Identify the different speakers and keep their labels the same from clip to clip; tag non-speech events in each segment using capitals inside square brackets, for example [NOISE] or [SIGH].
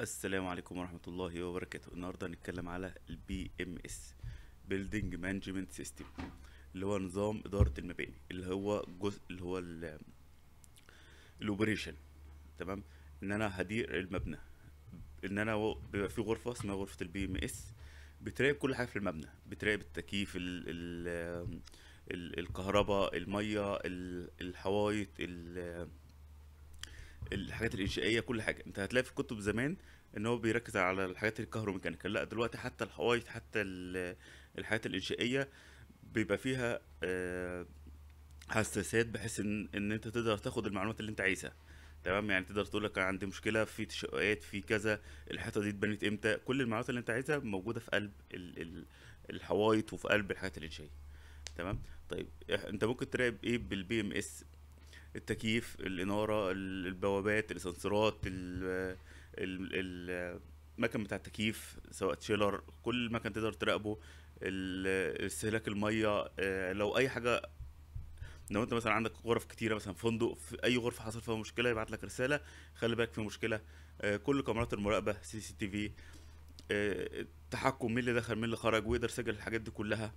Speaker 1: السلام عليكم ورحمة الله وبركاته النهاردة هنتكلم على البي ام اس بيلدينج مانجمنت سيستم اللي هو نظام إدارة المباني اللي هو جزء اللي هو الأوبريشن تمام إن أنا هدير المبنى إن أنا بيبقى في غرفة اسمها غرفة البي ام اس بتراقب كل حاجة في المبنى بتراقب التكييف ال ال الكهرباء المية الحوايط ال الحاجات الانشائيه كل حاجه انت هتلاقي في الكتب زمان ان هو بيركز على الحاجات الكهروميكانيكا لا دلوقتي حتى الحوائط حتى الحاجات الانشائيه بيبقى فيها آه، حساسات بحيث ان ان انت تقدر تاخد المعلومات اللي انت عايزها تمام يعني تقدر تقول لك عندي مشكله في تشققات في كذا الحيطه دي اتبنت امتى كل المعلومات اللي انت عايزها موجوده في قلب الحوايط وفي قلب الحاجات الانشائيه تمام طيب انت ممكن تراقب ايه بالبي ام اس التكييف الاناره البوابات الاسانسيرات المكن بتاع التكييف سواء تشيلر كل مكن تقدر تراقبه استهلاك الميه آه، لو اي حاجه لو انت مثلا عندك غرف كتيره مثلا فندق في اي غرفه حصل فيها مشكله يبعت لك رساله خلي بالك في مشكله آه، كل كاميرات المراقبه سي سي تي في التحكم آه، مين اللي دخل مين اللي خرج ويقدر يسجل الحاجات دي كلها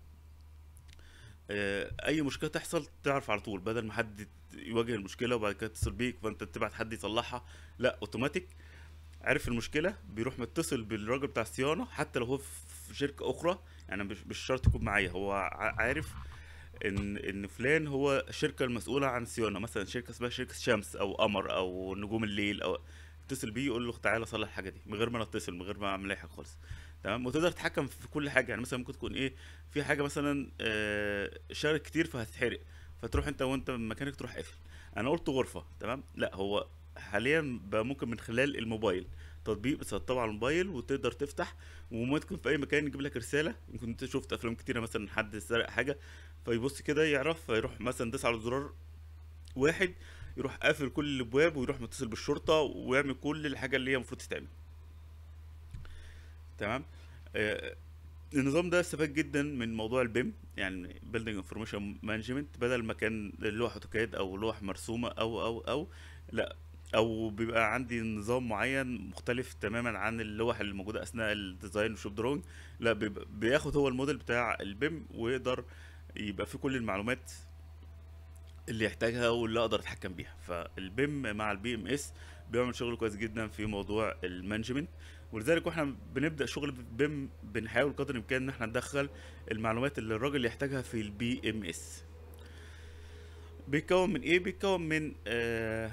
Speaker 1: آه، اي مشكله تحصل تعرف على طول بدل ما حد يواجه المشكله وبعد كده يتصل بيك فانت تبعت حد يصلحها لا اوتوماتيك عرف المشكله بيروح متصل بالراجل بتاع الصيانه حتى لو هو في شركه اخرى يعني مش شرط يكون معايا هو عارف ان ان فلان هو الشركه المسؤوله عن الصيانه مثلا شركه اسمها شركه شمس او قمر او نجوم الليل او اتصل بيه يقول له تعالى صلح الحاجه دي من غير ما انا اتصل من غير ما اعمل اي حاجه خالص تمام وتقدر تتحكم في كل حاجه يعني مثلا ممكن تكون ايه في حاجه مثلا آه، شارك كتير فهتتحرق فتروح انت وانت من مكانك تروح قافل انا قلت غرفه تمام لا هو حاليا بقى ممكن من خلال الموبايل تطبيق بس على الموبايل وتقدر تفتح وممكن في اي مكان يجيب لك رساله ممكن انت شفت افلام كتيره مثلا حد سرق حاجه فيبص كده يعرف فيروح مثلا داس على زرار واحد يروح قافل كل الابواب ويروح متصل بالشرطه ويعمل كل الحاجه اللي هي المفروض تتعمل تمام آه النظام ده استفاد جدا من موضوع البيم يعني بيلدينج انفورميشن مانجمنت بدل ما كان اللوح اوتوكاد او لوح مرسومه او او او لا او بيبقى عندي نظام معين مختلف تماما عن اللوح اللي موجوده اثناء الديزاين وشوب دروينج لا بياخد هو الموديل بتاع البيم ويقدر يبقى فيه كل المعلومات اللي يحتاجها واللي اقدر اتحكم بيها فالبيم مع البي ام اس بيعمل شغل كويس جدا في موضوع المانجمنت ولذلك واحنا بنبدا شغل بيم بنحاول قدر الامكان ان احنا ندخل المعلومات اللي الراجل يحتاجها في البي ام اس بيتكون من ايه بيتكون من آه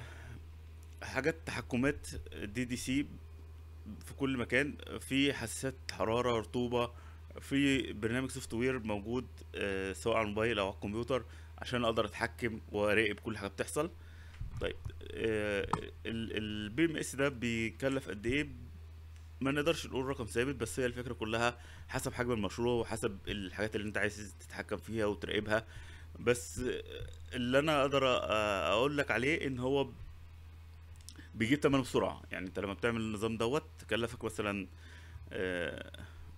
Speaker 1: حاجات تحكمات دي دي سي في كل مكان في حساسات حراره رطوبه في برنامج سوفت وير موجود آه سواء على الموبايل او على الكمبيوتر عشان اقدر اتحكم واراقب كل حاجه بتحصل طيب آه، البي ام اس ده بيكلف قد ايه ما نقدرش نقول رقم ثابت بس هي الفكره كلها حسب حجم المشروع وحسب الحاجات اللي انت عايز تتحكم فيها وتراقبها بس اللي انا اقدر اقول لك عليه ان هو بيجيب تمن بسرعه يعني انت لما بتعمل النظام دوت تكلفك مثلا آه،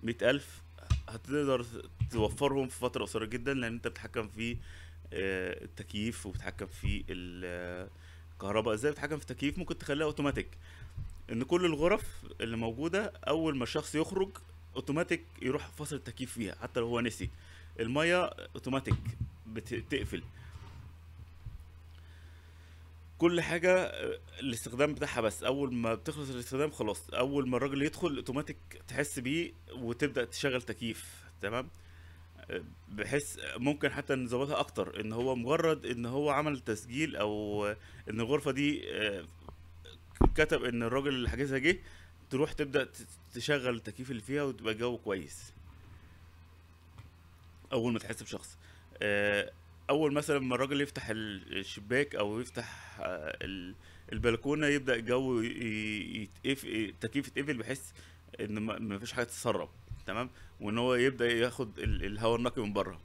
Speaker 1: مئة ألف هتقدر توفرهم في فترة قصيرة جدا لأن أنت بتتحكم في آه، التكييف وبتحكم في الكهرباء ازاي بتحكم في التكييف ممكن تخليها اوتوماتيك ان كل الغرف اللي موجوده اول ما الشخص يخرج اوتوماتيك يروح فصل التكييف فيها حتى لو هو نسي الميه اوتوماتيك بتقفل كل حاجة آه، الاستخدام بتاعها بس أول ما بتخلص الاستخدام خلاص أول ما الراجل يدخل اوتوماتيك تحس بيه وتبدأ تشغل تكييف تمام بحيث ممكن حتى نزودها اكتر ان هو مجرد ان هو عمل تسجيل او ان الغرفه دي آه، كتب ان الراجل اللي حاجزها جه تروح تبدا تشغل التكييف اللي فيها وتبقى الجو كويس اول ما تحس بشخص آه، اول مثلا ما الراجل يفتح الشباك او يفتح آه، البلكونه يبدا الجو يتقفل التكييف يتقفل بحيث ان مفيش حاجه تتسرب تمام وان هو يبدا ياخد الهواء النقي من بره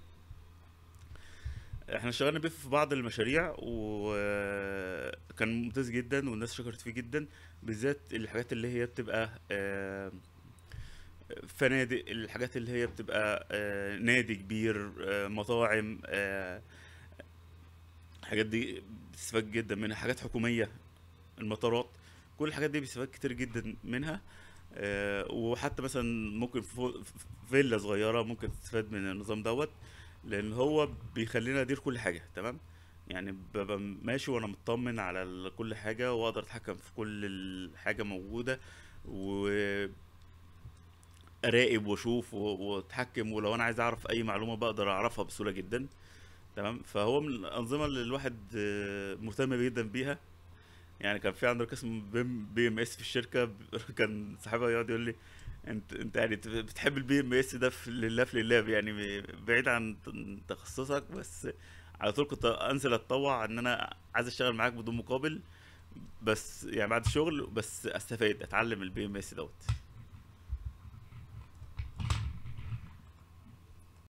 Speaker 1: احنا اشتغلنا بيه في بعض المشاريع وكان ممتاز جدا والناس شكرت فيه جدا بالذات الحاجات اللي هي بتبقى آه، فنادق الحاجات اللي هي بتبقى آه، نادي كبير آه، مطاعم الحاجات دي بتستفاد جدا منها حاجات حكوميه المطارات كل الحاجات دي بيستفاد كتير جدا منها آه، وحتى مثلا ممكن فيلا صغيره ممكن تستفاد من النظام دوت لان هو بيخلينا ادير كل حاجه تمام يعني ببقى ماشي وانا مطمن على كل حاجه واقدر اتحكم في كل حاجه موجوده و اراقب واشوف واتحكم ولو انا عايز اعرف اي معلومه بقدر اعرفها بسهوله جدا تمام فهو من الانظمه اللي الواحد آه، مهتم جدا بيها يعني كان في عندنا قسم بي ام اس في الشركه [LAUGHS] كان صاحبها يقعد يقول لي انت انت يعني بتحب البي ام اس ده في لله في لله يعني بعيد عن تخصصك بس على طول كنت انزل اتطوع ان انا عايز اشتغل معاك بدون مقابل بس يعني بعد الشغل بس استفاد اتعلم البي ام اس دوت